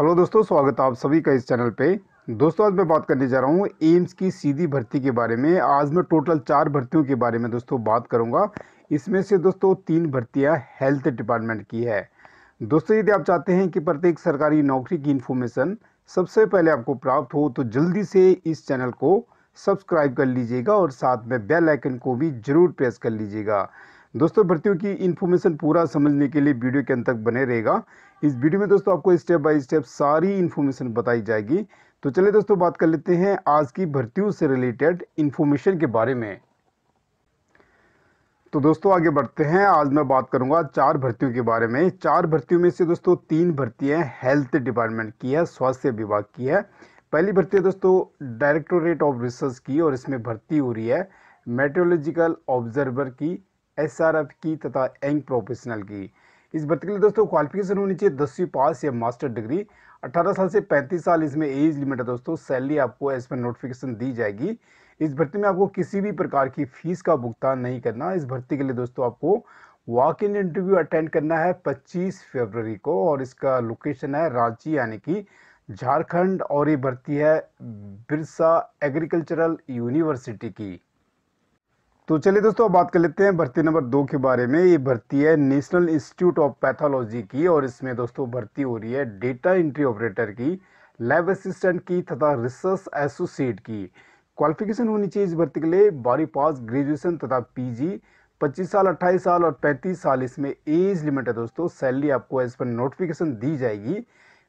hello दोस्तों स्वागत है आप सभी का इस चैनल पे दोस्तों आज मैं बात करने जा रहा हूँ एम्स की सीधी भर्ती के बारे में आज मैं टोटल चार भर्तियों के बारे में दोस्तों बात करूँगा इसमें से दोस्तों तीन भर्तियाँ हेल्थ डिपार्टमेंट की है दोस्तों यदि आप चाहते हैं कि प्रत्येक सरकारी नौकरी की इन्फॉर्मेशन सबसे पहले आपको प्राप्त हो तो जल्दी से इस चैनल को सब्सक्राइब कर लीजिएगा और साथ में बेल आइकन को भी ज़रूर प्रेस कर लीजिएगा दोस्तों भर्तियों की इन्फॉर्मेशन पूरा समझने के लिए वीडियो के अंत तक बने रहेगा इस वीडियो में दोस्तों आपको स्टेप बाय स्टेप सारी इन्फॉर्मेशन बताई जाएगी तो चलिए दोस्तों बात कर लेते हैं आज की भर्तियों से रिलेटेड इन्फॉर्मेशन के बारे में तो दोस्तों आगे बढ़ते हैं आज मैं बात करूंगा चार भर्तियों के बारे में चार भर्तियों में से दोस्तों तीन है हेल्थ डिपार्टमेंट की है स्वास्थ्य विभाग की है पहली भर्ती है दोस्तों डायरेक्टोरेट ऑफ रिसर्च की और इसमें भर्ती हो रही है मेट्रोलॉजिकल ऑब्जर्वर की एसआरएफ की तथा एंग प्रोफेशनल की इस भर्ती के लिए दोस्तों क्वालिफिकेशन होनी चाहिए दसवीं पास या मास्टर डिग्री 18 साल से 35 साल इसमें एज लिमिट है दोस्तों सैलरी आपको एज पर नोटिफिकेशन दी जाएगी इस भर्ती में आपको किसी भी प्रकार की फीस का भुगतान नहीं करना इस भर्ती के लिए दोस्तों आपको वॉक इन इंटरव्यू अटेंड करना है 25 फरवरी को और इसका लोकेशन है रांची यानी कि झारखंड और ये भर्ती है बिरसा एग्रीकल्चरल यूनिवर्सिटी की तो चलिए दोस्तों बात कर लेते हैं भर्ती नंबर दो के बारे में ये भर्ती है नेशनल इंस्टीट्यूट ऑफ पैथोलॉजी की और इसमें दोस्तों भर्ती हो रही है डेटा एंट्री ऑपरेटर की लैब असिस्टेंट की तथा रिसर्च एसोसिएट की क्वालिफिकेशन होनी चाहिए इस भर्ती के लिए बारी पास ग्रेजुएशन तथा पी जी साल अट्ठाईस साल और पैंतीस साल इसमें एज लिमिट है दोस्तों सैलरी आपको एज पर नोटिफिकेशन दी जाएगी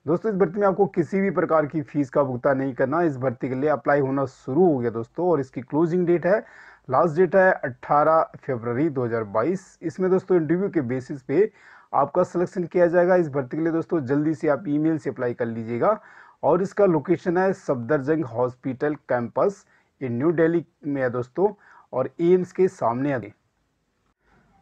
दोस्तों इस भर्ती में आपको किसी भी प्रकार की फीस का भुगतान नहीं करना इस भर्ती के लिए अप्लाई होना शुरू हो गया दोस्तों और इसकी क्लोजिंग डेट है लास्ट डेट है 18 फरवरी 2022 इसमें दोस्तों इंटरव्यू के बेसिस पे आपका सिलेक्शन किया जाएगा इस भर्ती के लिए दोस्तों जल्दी से आप ईमेल से अप्लाई कर लीजिएगा और इसका लोकेशन है Safdarjung hospital campus in New Delhi में है दोस्तों और एम्स के सामने आगे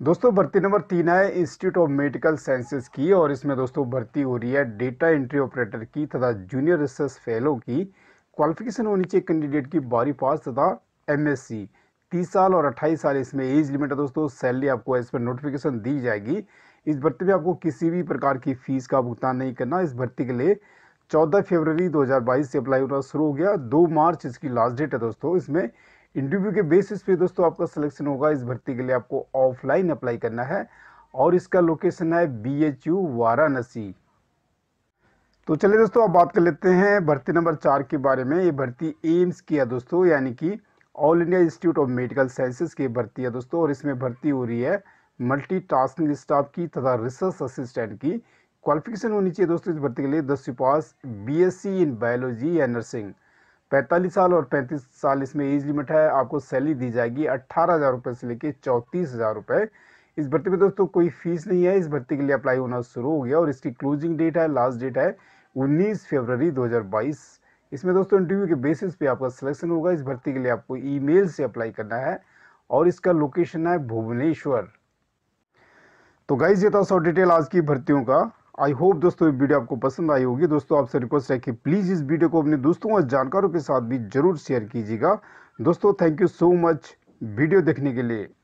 दोस्तों भर्ती नंबर तीन है इंस्टीट्यूट ऑफ मेडिकल साइंसेज की और इसमें दोस्तों भर्ती हो रही है डेटा एंट्री ऑपरेटर की तथा जूनियर रिसर्च फेलो की क्वालिफिकेशन होनी चाहिए कैंडिडेट की बारी पास तथा एमएससी तीस साल और अट्ठाईस साल इसमें एज लिमिट है दोस्तों सैलरी आपको इस पर नोटिफिकेशन दी जाएगी इस भर्ती में आपको किसी भी प्रकार की फ़ीस का भुगतान नहीं करना इस भर्ती के लिए 14 फरवरी 2022 से अप्लाई होना शुरू हो गया 2 मार्च इसकी लास्ट डेट है दोस्तों इसमें इंटरव्यू के बेसिस पे दोस्तों आपका सिलेक्शन होगा इस भर्ती के लिए आपको ऑफलाइन अप्लाई करना है और इसका लोकेशन है बी एच यू वाराणसी तो चलिए दोस्तों आप बात कर लेते हैं भर्ती नंबर चार के बारे में ये भर्ती एम्स की है दोस्तों यानी कि All India Institute of Medical Sciences की भर्ती है दोस्तों और इसमें भर्ती हो रही है मल्टी टास्किंग स्टाफ की तथा रिसर्च असिस्टेंट की क्वालिफिकेशन होनी चाहिए दोस्तों इस भर्ती के लिए दस पास बी इन बायोलॉजी या नर्सिंग पैंतालीस साल और पैंतीस साल इसमें एज लिमिट है आपको सैलरी दी जाएगी अट्ठारह हज़ार रुपये से लेकर चौंतीस हज़ार रुपये इस भर्ती में दोस्तों कोई फीस नहीं है इस भर्ती के लिए अप्लाई होना शुरू हो गया और इसकी क्लोजिंग डेट है लास्ट डेट है उन्नीस फरवरी दो हज़ार बाईस इसमें दोस्तों इंटरव्यू के बेसिस पे आपका सिलेक्शन होगा इस भर्ती के लिए आपको ईमेल से अप्लाई करना है और इसका लोकेशन है भुवनेश्वर तो गाइज ये था सौ डिटेल आज की भर्तियों का आई होप दोस्तों ये वीडियो आपको पसंद आई होगी दोस्तों आपसे रिक्वेस्ट है कि प्लीज़ इस वीडियो को अपने दोस्तों और जानकारों के साथ भी जरूर शेयर कीजिएगा दोस्तों thank you so much video देखने के लिए